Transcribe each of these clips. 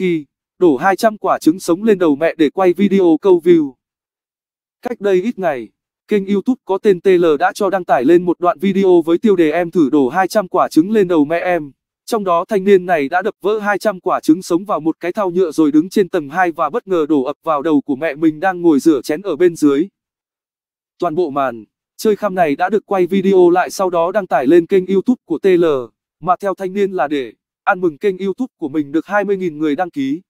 Lucky, đổ 200 quả trứng sống lên đầu mẹ để quay video câu view. Cách đây ít ngày, kênh YouTube có tên TL đã cho đăng tải lên một đoạn video với tiêu đề em thử đổ 200 quả trứng lên đầu mẹ em. Trong đó thanh niên này đã đập vỡ 200 quả trứng sống vào một cái thau nhựa rồi đứng trên tầng 2 và bất ngờ đổ ập vào đầu của mẹ mình đang ngồi rửa chén ở bên dưới. Toàn bộ màn, chơi khăm này đã được quay video lại sau đó đăng tải lên kênh YouTube của TL, mà theo thanh niên là để Ăn mừng kênh YouTube của mình được 20.000 người đăng ký.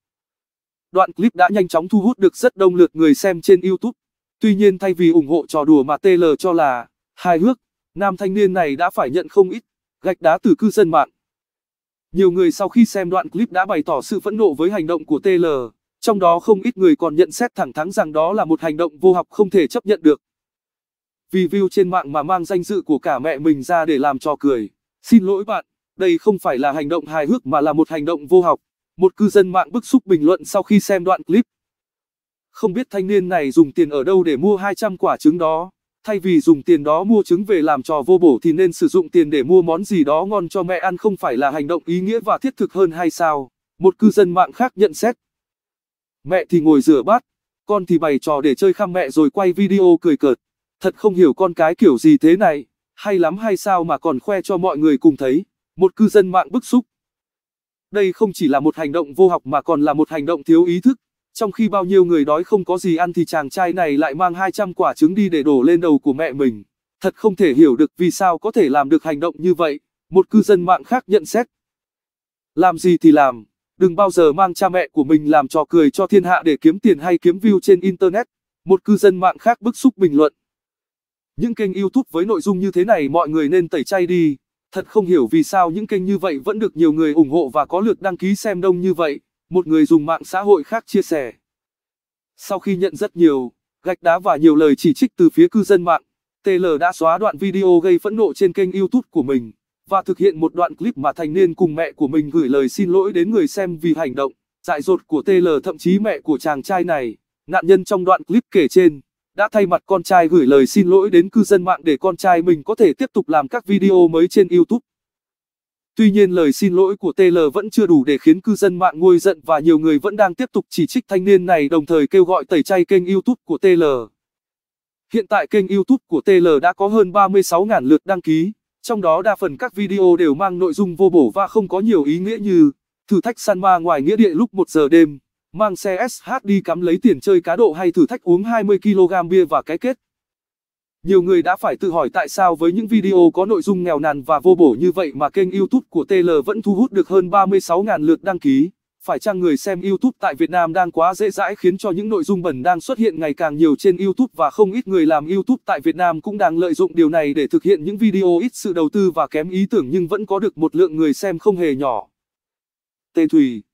Đoạn clip đã nhanh chóng thu hút được rất đông lượt người xem trên YouTube. Tuy nhiên thay vì ủng hộ trò đùa mà TL cho là hài hước, nam thanh niên này đã phải nhận không ít gạch đá từ cư dân mạng. Nhiều người sau khi xem đoạn clip đã bày tỏ sự phẫn nộ với hành động của TL, trong đó không ít người còn nhận xét thẳng thắn rằng đó là một hành động vô học không thể chấp nhận được. Vì view trên mạng mà mang danh dự của cả mẹ mình ra để làm trò cười. Xin lỗi bạn. Đây không phải là hành động hài hước mà là một hành động vô học. Một cư dân mạng bức xúc bình luận sau khi xem đoạn clip. Không biết thanh niên này dùng tiền ở đâu để mua 200 quả trứng đó. Thay vì dùng tiền đó mua trứng về làm trò vô bổ thì nên sử dụng tiền để mua món gì đó ngon cho mẹ ăn không phải là hành động ý nghĩa và thiết thực hơn hay sao? Một cư dân mạng khác nhận xét. Mẹ thì ngồi rửa bát, con thì bày trò để chơi khăm mẹ rồi quay video cười cợt. Thật không hiểu con cái kiểu gì thế này, hay lắm hay sao mà còn khoe cho mọi người cùng thấy một cư dân mạng bức xúc. Đây không chỉ là một hành động vô học mà còn là một hành động thiếu ý thức. Trong khi bao nhiêu người đói không có gì ăn thì chàng trai này lại mang 200 quả trứng đi để đổ lên đầu của mẹ mình. Thật không thể hiểu được vì sao có thể làm được hành động như vậy, một cư dân mạng khác nhận xét. Làm gì thì làm, đừng bao giờ mang cha mẹ của mình làm trò cười cho thiên hạ để kiếm tiền hay kiếm view trên Internet. Một cư dân mạng khác bức xúc bình luận. Những kênh YouTube với nội dung như thế này mọi người nên tẩy chay đi. Thật không hiểu vì sao những kênh như vậy vẫn được nhiều người ủng hộ và có lượt đăng ký xem đông như vậy, một người dùng mạng xã hội khác chia sẻ. Sau khi nhận rất nhiều gạch đá và nhiều lời chỉ trích từ phía cư dân mạng, TL đã xóa đoạn video gây phẫn nộ trên kênh YouTube của mình và thực hiện một đoạn clip mà thành niên cùng mẹ của mình gửi lời xin lỗi đến người xem vì hành động dại dột của TL thậm chí mẹ của chàng trai này. Nạn nhân trong đoạn clip kể trên đã thay mặt con trai gửi lời xin lỗi đến cư dân mạng để con trai mình có thể tiếp tục làm các video mới trên YouTube. Tuy nhiên lời xin lỗi của TL vẫn chưa đủ để khiến cư dân mạng nguôi giận và nhiều người vẫn đang tiếp tục chỉ trích thanh niên này đồng thời kêu gọi tẩy chay kênh YouTube của TL. Hiện tại kênh YouTube của TL đã có hơn 36.000 lượt đăng ký, trong đó đa phần các video đều mang nội dung vô bổ và không có nhiều ý nghĩa như thử thách săn ma ngoài nghĩa địa lúc 1 giờ đêm mang xe SH đi cắm lấy tiền chơi cá độ hay thử thách uống 20kg bia và cái kết. Nhiều người đã phải tự hỏi tại sao với những video có nội dung nghèo nàn và vô bổ như vậy mà kênh YouTube của TL vẫn thu hút được hơn 36.000 lượt đăng ký. Phải chăng người xem YouTube tại Việt Nam đang quá dễ dãi khiến cho những nội dung bẩn đang xuất hiện ngày càng nhiều trên YouTube và không ít người làm YouTube tại Việt Nam cũng đang lợi dụng điều này để thực hiện những video ít sự đầu tư và kém ý tưởng nhưng vẫn có được một lượng người xem không hề nhỏ. Tê Thủy.